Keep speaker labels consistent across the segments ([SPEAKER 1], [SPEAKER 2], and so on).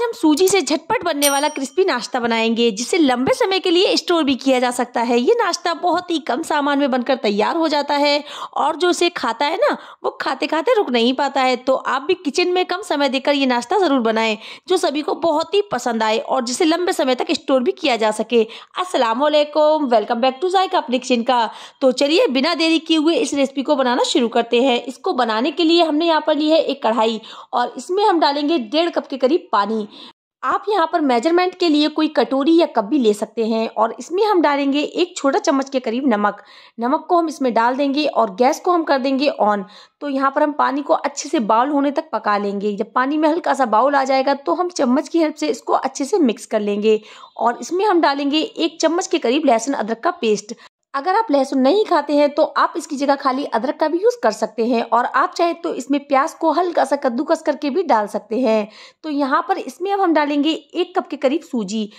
[SPEAKER 1] आज हम सूजी से झटपट बनने वाला क्रिस्पी नाश्ता बनाएंगे जिसे लंबे समय के लिए स्टोर भी किया जा सकता है ये नाश्ता बहुत ही कम सामान में बनकर तैयार हो जाता है और जो इसे खाता है ना वो खाते खाते रुक नहीं पाता है तो आप भी किचन में कम समय देकर ये नाश्ता ज़रूर बनाएं जो सभी को बहुत ही पसंद आए और जिसे लंबे समय तक स्टोर भी किया जा सके असलम वेलकम बैक टू जायका अपने किचन का तो चलिए बिना देरी किए हुए इस रेसिपी को बनाना शुरू करते हैं इसको बनाने के लिए हमने यहाँ पर ली है एक कढ़ाई और इसमें हम डालेंगे डेढ़ कप के करीब पानी आप यहाँ पर मेजरमेंट के लिए कोई कटोरी या कप भी ले सकते हैं और इसमें हम डालेंगे एक छोटा चम्मच के करीब नमक नमक को हम इसमें डाल देंगे और गैस को हम कर देंगे ऑन तो यहाँ पर हम पानी को अच्छे से बाउल होने तक पका लेंगे जब पानी में हल्का सा बाउल आ जाएगा तो हम चम्मच की हेल्प से इसको अच्छे से मिक्स कर लेंगे और इसमें हम डालेंगे एक चम्मच के करीब लहसुन अदरक का पेस्ट अगर आप लहसुन नहीं खाते हैं तो आप इसकी जगह खाली अदरक का भी यूज़ कर सकते हैं और आप चाहे तो इसमें प्याज को हल्का सा कद्दूकस करके भी डाल सकते हैं तो यहाँ पर इसमें अब हम डालेंगे एक कप के करीब सूजी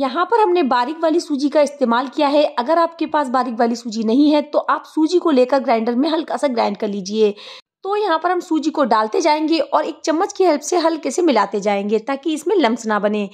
[SPEAKER 1] यहाँ पर हमने बारीक वाली सूजी का इस्तेमाल किया है अगर आपके पास बारीक वाली सूजी नहीं है तो आप सूजी को लेकर ग्राइंडर में हल्का सा ग्राइंड कर लीजिए तो यहाँ पर हम सूजी को डालते जाएंगे और एक चम्मच की हेल्प से हल्के से मिलाते जाएंगे ताकि इसमें लम्स ना बने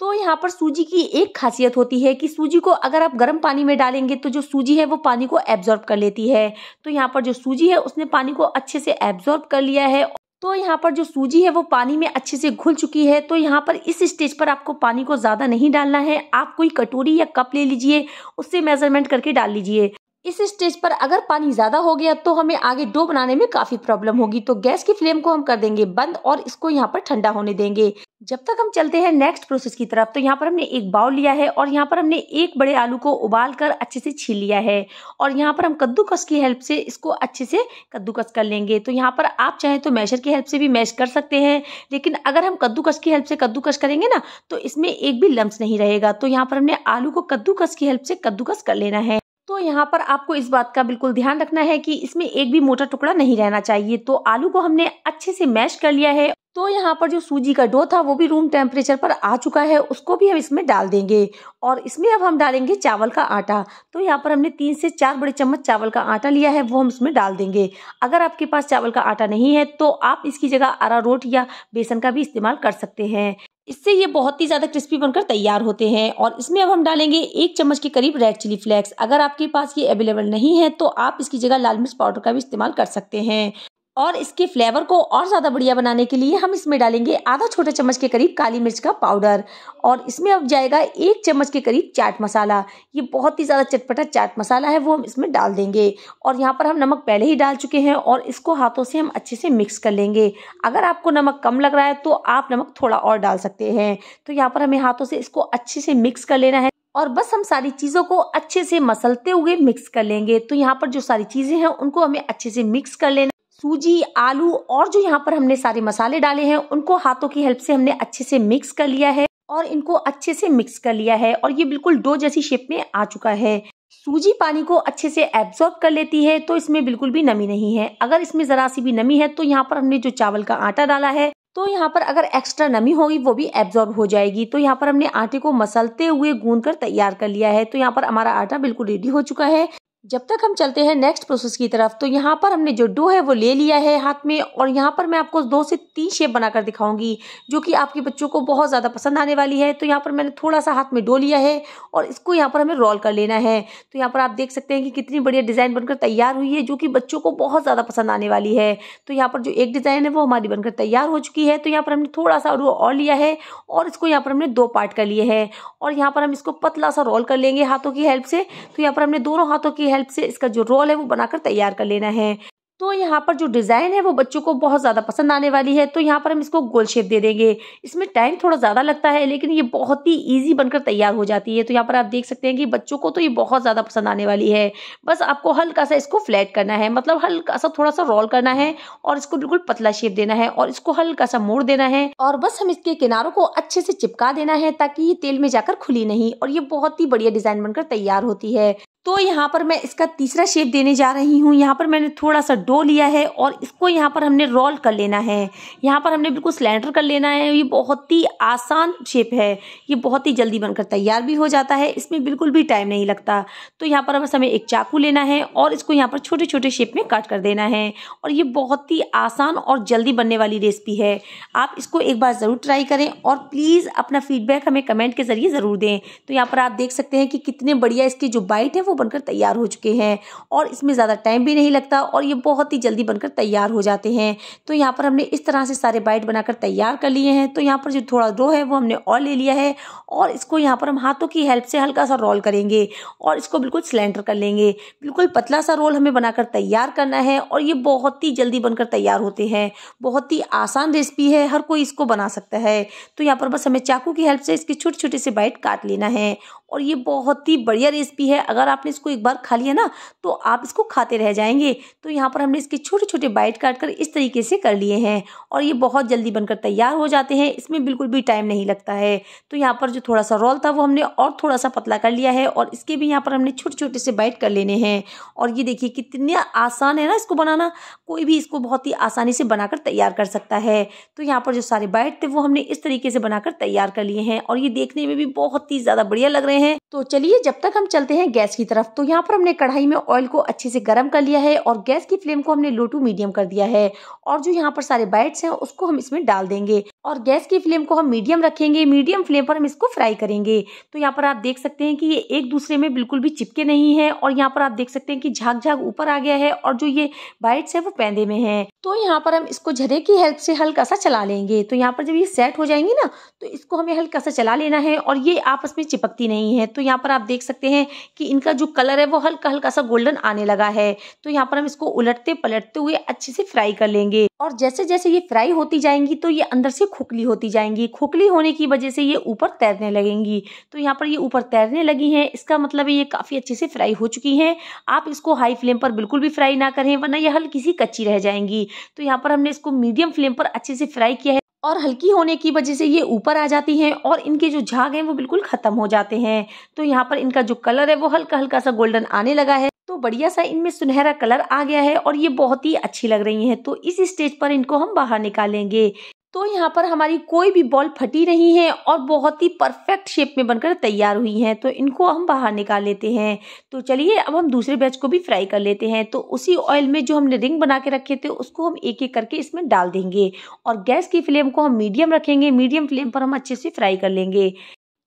[SPEAKER 1] तो यहाँ पर सूजी की एक खासियत होती है कि सूजी को अगर आप गर्म पानी में डालेंगे तो जो सूजी है वो पानी को एब्जॉर्ब कर लेती है तो यहाँ पर जो सूजी है उसने पानी को अच्छे से एब्जॉर्ब कर लिया है तो यहाँ पर जो सूजी है वो पानी में अच्छे से घुल चुकी है तो यहाँ पर इस स्टेज पर आपको पानी को ज़्यादा नहीं डालना है आप कोई कटोरी या कप ले लीजिए उससे मेजरमेंट करके डाल लीजिए इस स्टेज पर अगर पानी ज़्यादा हो गया तो हमें आगे डो बनाने में काफ़ी प्रॉब्लम होगी तो गैस की फ्लेम को हम कर देंगे बंद और इसको यहाँ पर ठंडा होने देंगे जब तक हम चलते हैं नेक्स्ट प्रोसेस की तरफ तो यहाँ पर हमने एक बाउल लिया है और यहाँ पर हमने एक बड़े आलू को उबाल कर अच्छे से छील लिया है और यहाँ पर हम कद्दूकस की हेल्प से इसको अच्छे से कद्दूकस कर लेंगे तो यहाँ पर आप चाहें तो मैशर की हेल्प से भी मैश कर सकते हैं लेकिन अगर हम कद्दूकस की हेल्प से कद्दूकस करेंगे ना तो इसमें एक भी लम्ब नहीं रहेगा तो यहाँ पर हमने आलू को कद्दूकस की हेल्प से कद्दूकस कर लेना है तो यहाँ पर आपको इस बात का बिल्कुल ध्यान रखना है कि इसमें एक भी मोटा टुकड़ा नहीं रहना चाहिए तो आलू को हमने अच्छे से मैश कर लिया है तो यहाँ पर जो सूजी का डो था वो भी रूम टेम्परेचर पर आ चुका है उसको भी हम इसमें डाल देंगे और इसमें अब हम डालेंगे चावल का आटा तो यहाँ पर हमने तीन से चार बड़े चम्मच चावल का आटा लिया है वो हम इसमें डाल देंगे अगर आपके पास चावल का आटा नहीं है तो आप इसकी जगह अरारोट या बेसन का भी इस्तेमाल कर सकते हैं इससे ये बहुत ही ज़्यादा क्रिस्पी बनकर तैयार होते हैं और इसमें अब हम डालेंगे एक चम्मच के करीब रेड चिली फ्लेक्स अगर आपके पास ये अवेलेबल नहीं है तो आप इसकी जगह लाल मिर्च पाउडर का भी इस्तेमाल कर सकते हैं और इसके फ्लेवर को और ज़्यादा बढ़िया बनाने के लिए हम इसमें डालेंगे आधा छोटे चम्मच के करीब काली मिर्च का पाउडर और इसमें अब जाएगा एक चम्मच के करीब चाट मसाला ये बहुत ही ज़्यादा चटपटा चाट मसाला है वो हम इसमें डाल देंगे और यहाँ पर हम नमक पहले ही डाल चुके हैं और इसको हाथों से हम अच्छे से मिक्स कर लेंगे अगर आपको नमक कम लग रहा है तो आप नमक थोड़ा और डाल सकते हैं तो यहाँ पर हमें हाथों से इसको अच्छे से मिक्स कर लेना है और बस हम सारी चीज़ों को अच्छे से मसलते हुए मिक्स कर लेंगे तो यहाँ पर जो सारी चीज़ें हैं उनको हमें अच्छे से मिक्स कर लेना सूजी आलू और जो यहाँ पर हमने सारे मसाले डाले हैं उनको हाथों की हेल्प से हमने अच्छे से मिक्स कर लिया है और इनको अच्छे से मिक्स कर लिया है और ये बिल्कुल डो जैसी शेप में आ चुका है सूजी पानी को अच्छे से एब्जॉर्ब कर लेती है तो इसमें बिल्कुल भी नमी नहीं है अगर इसमें जरा सी भी नमी है तो यहाँ पर हमने जो चावल का आटा डाला है तो यहाँ पर अगर एक्स्ट्रा नमी होगी वो भी एब्जॉर्ब हो जाएगी तो यहाँ पर हमने आटे को मसलते हुए गूंद कर तैयार कर लिया है तो यहाँ पर हमारा आटा बिल्कुल रेडी हो चुका है जब तक हम चलते हैं नेक्स्ट प्रोसेस की तरफ तो यहाँ पर हमने जो डो है वो ले लिया है हाथ में और यहाँ पर मैं आपको दो से तीन शेप बनाकर दिखाऊंगी जो कि आपके बच्चों को बहुत ज़्यादा पसंद आने वाली है तो यहाँ पर मैंने थोड़ा सा हाथ में डो लिया है और इसको यहाँ पर हमें रोल कर लेना है तो यहाँ पर आप देख सकते हैं कि कितनी बढ़िया डिज़ाइन बनकर तैयार हुई है जो कि बच्चों को बहुत ज़्यादा पसंद आने वाली है तो यहाँ पर जो एक डिज़ाइन है वो हमारी बनकर तैयार हो चुकी है तो यहाँ पर हमने थोड़ा सा और लिया है और इसको यहाँ पर हमने दो पार्ट कर लिए है और यहाँ पर हम इसको पतला सा रोल कर लेंगे हाथों की हेल्प से तो यहाँ पर हमने दोनों हाथों की हेल्प से इसका जो रोल है वो बनाकर तैयार कर लेना है तो यहाँ पर जो डिज़ाइन है वो बच्चों को बहुत ज़्यादा पसंद आने वाली है तो यहाँ पर हम इसको गोल शेप दे देंगे इसमें टाइम थोड़ा ज़्यादा लगता है लेकिन ये बहुत ही ईजी बनकर तैयार हो जाती है तो यहाँ पर आप देख सकते हैं कि बच्चों को तो ये बहुत ज़्यादा पसंद आने वाली है बस आपको हल्का सा इसको फ्लैट करना है मतलब हल्का सा थोड़ा सा रोल करना है और इसको बिल्कुल पतला शेप देना है और इसको हल्का सा मोड़ देना है और बस हम इसके किनारों को अच्छे से चिपका देना है ताकि ये तेल में जाकर खुली नहीं और ये बहुत ही बढ़िया डिज़ाइन बनकर तैयार होती है तो यहाँ पर मैं इसका तीसरा शेप देने जा रही हूँ यहाँ पर मैंने थोड़ा सा डो लिया है और इसको यहाँ पर हमने रोल कर लेना है यहाँ पर हमने बिल्कुल सिलेंडर कर लेना है ये बहुत ही आसान शेप है ये बहुत ही जल्दी बनकर तैयार भी हो जाता है इसमें बिल्कुल भी टाइम नहीं लगता तो यहाँ पर बस हमें एक चाकू लेना है और इसको यहाँ पर छोटे छोटे शेप में काट कर देना है और ये बहुत ही आसान और जल्दी बनने वाली रेसिपी है आप इसको एक बार ज़रूर ट्राई करें और प्लीज़ अपना फीडबैक हमें कमेंट के ज़रिए ज़रूर दें तो यहाँ पर आप देख सकते हैं कि कितने बढ़िया इसकी जो बाइट है वो बनकर तैयार हो चुके हैं और इसमें ज़्यादा टाइम भी नहीं लगता और ये बहुत ही जल्दी बनकर तैयार हो जाते हैं तो यहाँ पर हमने इस तरह से सारे बाइट बनाकर तैयार कर लिए हैं तो यहाँ पर जो थोड़ा डो है वो हमने और ले लिया है और इसको यहाँ पर हम हाथों की हेल्प से हल्का सा रोल करेंगे और इसको बिल्कुल सिलेंडर कर लेंगे बिल्कुल पतला सा रोल हमें बनाकर तैयार करना है और ये बहुत ही जल्दी बनकर तैयार होते हैं बहुत ही आसान रेसिपी है हर कोई इसको बना सकता है तो यहाँ पर बस हमें चाकू की हेल्प से इसके छोटे छोटे से बाइट काट लेना है और ये बहुत ही बढ़िया रेसिपी है अगर आपने इसको एक बार खा लिया ना तो आप इसको खाते रह जाएंगे तो यहाँ पर हमने इसके छोटे छोटे बाइट काट कर इस तरीके से कर लिए हैं और ये बहुत जल्दी बनकर तैयार हो जाते हैं इसमें बिल्कुल भी टाइम नहीं लगता है तो यहाँ पर जो थोड़ा सा रोल था वो हमने और थोड़ा सा पतला कर लिया है और इसके भी यहाँ पर हमने छोटे छोटे से बाइट कर लेने हैं और ये देखिए कितने आसान है ना इसको बनाना कोई भी इसको बहुत ही आसानी से बनाकर तैयार कर सकता है तो यहाँ पर जो सारे बाइट थे वो हमने इस तरीके से बनाकर तैयार कर लिए हैं और ये देखने में भी बहुत ही ज़्यादा बढ़िया लग रहे हैं हैं तो चलिए जब तक हम चलते हैं गैस की तरफ तो यहाँ पर हमने कढ़ाई में ऑयल को अच्छे से गर्म कर लिया है और गैस की फ्लेम को हमने लो टू मीडियम कर दिया है और जो यहाँ पर सारे बाइट्स हैं उसको हम इसमें डाल देंगे और गैस की फ्लेम को हम मीडियम रखेंगे मीडियम फ्लेम पर हम इसको फ्राई करेंगे तो यहाँ पर आप देख सकते हैं कि ये एक दूसरे में बिल्कुल भी चिपके नहीं है और यहाँ पर आप देख सकते हैं कि झाग झाग ऊपर आ गया है और जो ये बाइट्स है वो पैंदे में है तो यहाँ पर हम इसको झरे की हेल्प से हल्का सा चला लेंगे तो यहाँ पर जब ये सेट हो जाएंगे ना तो इसको हमें हल्का सा चला लेना है और ये आपस में चिपकती नहीं है तो यहाँ पर आप देख सकते हैं कि इनका जो कलर है वो हल्का हल्का सा गोल्डन आने लगा है तो यहाँ पर हम इसको उलटते पलटते हुए अच्छे से फ्राई कर लेंगे और जैसे जैसे ये फ्राई होती जाएंगी तो ये अंदर से खोखली होती जाएंगी खोखली होने की वजह से ये ऊपर तैरने लगेंगी तो यहाँ पर ये ऊपर तैरने लगी हैं इसका मतलब ये काफ़ी अच्छे से फ्राई हो चुकी हैं आप इसको हाई फ्लेम पर बिल्कुल भी फ्राई ना करें वरना ये हल्की सी कच्ची रह जाएंगी तो यहाँ पर हमने इसको मीडियम फ्लेम पर अच्छे से फ्राई किया है और हल्की होने की वजह से ये ऊपर आ जाती हैं और इनके जो झाग हैं वो बिल्कुल ख़त्म हो जाते हैं तो यहाँ पर इनका जो कलर है वो हल्का हल्का सा गोल्डन आने लगा है तो बढ़िया सा इनमें सुनहरा कलर आ गया है और ये बहुत ही अच्छी लग रही हैं तो इस स्टेज पर इनको हम बाहर निकालेंगे तो यहाँ पर हमारी कोई भी बॉल फटी नहीं है और बहुत ही परफेक्ट शेप में बनकर तैयार हुई हैं तो इनको हम बाहर निकाल लेते हैं तो चलिए अब हम दूसरे बैच को भी फ्राई कर लेते हैं तो उसी ऑयल में जो हमने रिंग बना के रखे थे उसको हम एक एक करके इसमें डाल देंगे और गैस की फ्लेम को हम मीडियम रखेंगे मीडियम फ्लेम पर हम अच्छे से फ्राई कर लेंगे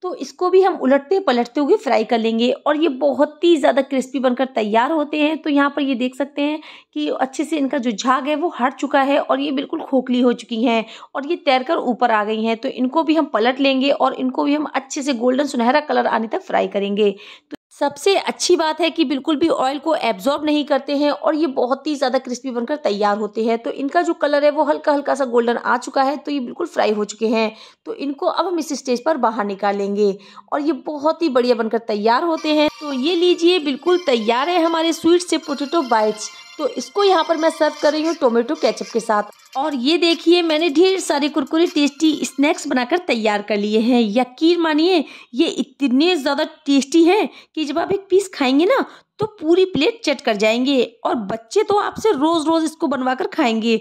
[SPEAKER 1] तो इसको भी हम उलटते पलटते हुए फ्राई कर लेंगे और ये बहुत ही ज़्यादा क्रिस्पी बनकर तैयार होते हैं तो यहाँ पर ये देख सकते हैं कि अच्छे से इनका जो झाग है वो हट चुका है और ये बिल्कुल खोखली हो चुकी हैं और ये तैरकर ऊपर आ गई हैं तो इनको भी हम पलट लेंगे और इनको भी हम अच्छे से गोल्डन सुनहरा कलर आने तक फ्राई करेंगे तो सबसे अच्छी बात है कि बिल्कुल भी ऑयल को एब्जॉर्ब नहीं करते हैं और ये बहुत ही ज़्यादा क्रिस्पी बनकर तैयार होते हैं तो इनका जो कलर है वो हल्का हल्का सा गोल्डन आ चुका है तो ये बिल्कुल फ्राई हो चुके हैं तो इनको अब हम इस स्टेज पर बाहर निकालेंगे और ये बहुत ही बढ़िया बनकर तैयार होते हैं तो ये लीजिए बिल्कुल तैयार है हमारे स्वीट से पोटेटो बाइट्स तो इसको यहाँ पर मैं सर्व कर रही हूँ टोमेटो केचप के साथ और ये देखिए मैंने ढेर सारे कुरकुरे टेस्टी स्नैक्स बनाकर तैयार कर लिए हैं यकीन मानिए ये इतने ज़्यादा टेस्टी हैं कि जब आप एक पीस खाएंगे ना तो पूरी प्लेट चट कर जाएंगे और बच्चे तो आपसे रोज़ रोज़ इसको बनवा कर खाएंगे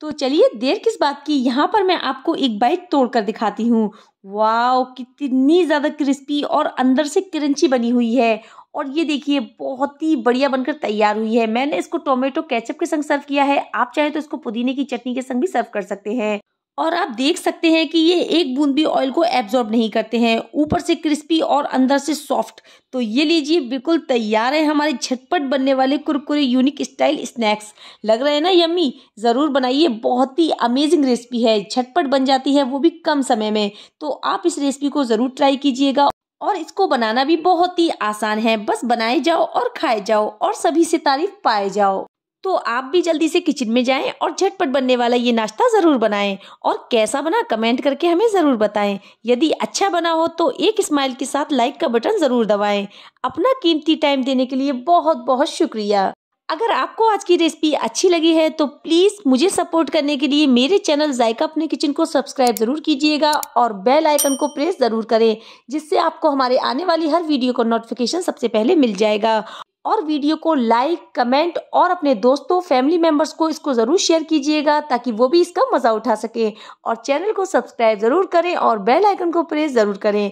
[SPEAKER 1] तो चलिए देर किस बात की यहाँ पर मैं आपको एक बाइट तोड़ कर दिखाती हूँ वाओ कितनी ज़्यादा क्रिस्पी और अंदर से क्रंची बनी हुई है और ये देखिए बहुत ही बढ़िया बनकर तैयार हुई है मैंने इसको टोमेटो केचप के संग सर्व किया है आप चाहे तो इसको पुदीने की चटनी के संग भी सर्व कर सकते हैं और आप देख सकते हैं कि ये एक बूंद भी ऑयल को एब्जॉर्ब नहीं करते हैं ऊपर से क्रिस्पी और अंदर से सॉफ्ट तो ये लीजिए बिल्कुल तैयार है हमारे झटपट बनने वाले कुरकुरे यूनिक स्टाइल स्नैक्स लग रहे हैं ना यम्मी ज़रूर बनाइए बहुत ही अमेजिंग रेसिपी है झटपट बन जाती है वो भी कम समय में तो आप इस रेसिपी को ज़रूर ट्राई कीजिएगा और इसको बनाना भी बहुत ही आसान है बस बनाए जाओ और खाए जाओ और सभी से तारीफ पाए जाओ तो आप भी जल्दी से किचन में जाएं और झटपट बनने वाला ये नाश्ता ज़रूर बनाएं और कैसा बना कमेंट करके हमें ज़रूर बताएं यदि अच्छा बना हो तो एक स्माइल के साथ लाइक का बटन ज़रूर दबाएं अपना कीमती टाइम देने के लिए बहुत बहुत शुक्रिया अगर आपको आज की रेसिपी अच्छी लगी है तो प्लीज़ मुझे सपोर्ट करने के लिए मेरे चैनल जायका अपने किचन को सब्सक्राइब ज़रूर कीजिएगा और बेल आइकन को प्रेस ज़रूर करें जिससे आपको हमारे आने वाली हर वीडियो का नोटिफिकेशन सबसे पहले मिल जाएगा और वीडियो को लाइक कमेंट और अपने दोस्तों फैमिली मेम्बर्स को इसको ज़रूर शेयर कीजिएगा ताकि वो भी इसका मज़ा उठा सकें और चैनल को सब्सक्राइब ज़रूर करें और बेल आइकन को प्रेस ज़रूर करें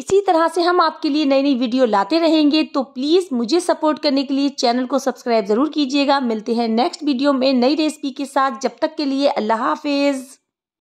[SPEAKER 1] इसी तरह से हम आपके लिए नई नई वीडियो लाते रहेंगे तो प्लीज़ मुझे सपोर्ट करने के लिए चैनल को सब्सक्राइब ज़रूर कीजिएगा मिलते हैं नेक्स्ट वीडियो में नई रेसिपी के साथ जब तक के लिए अल्लाह हाफिज़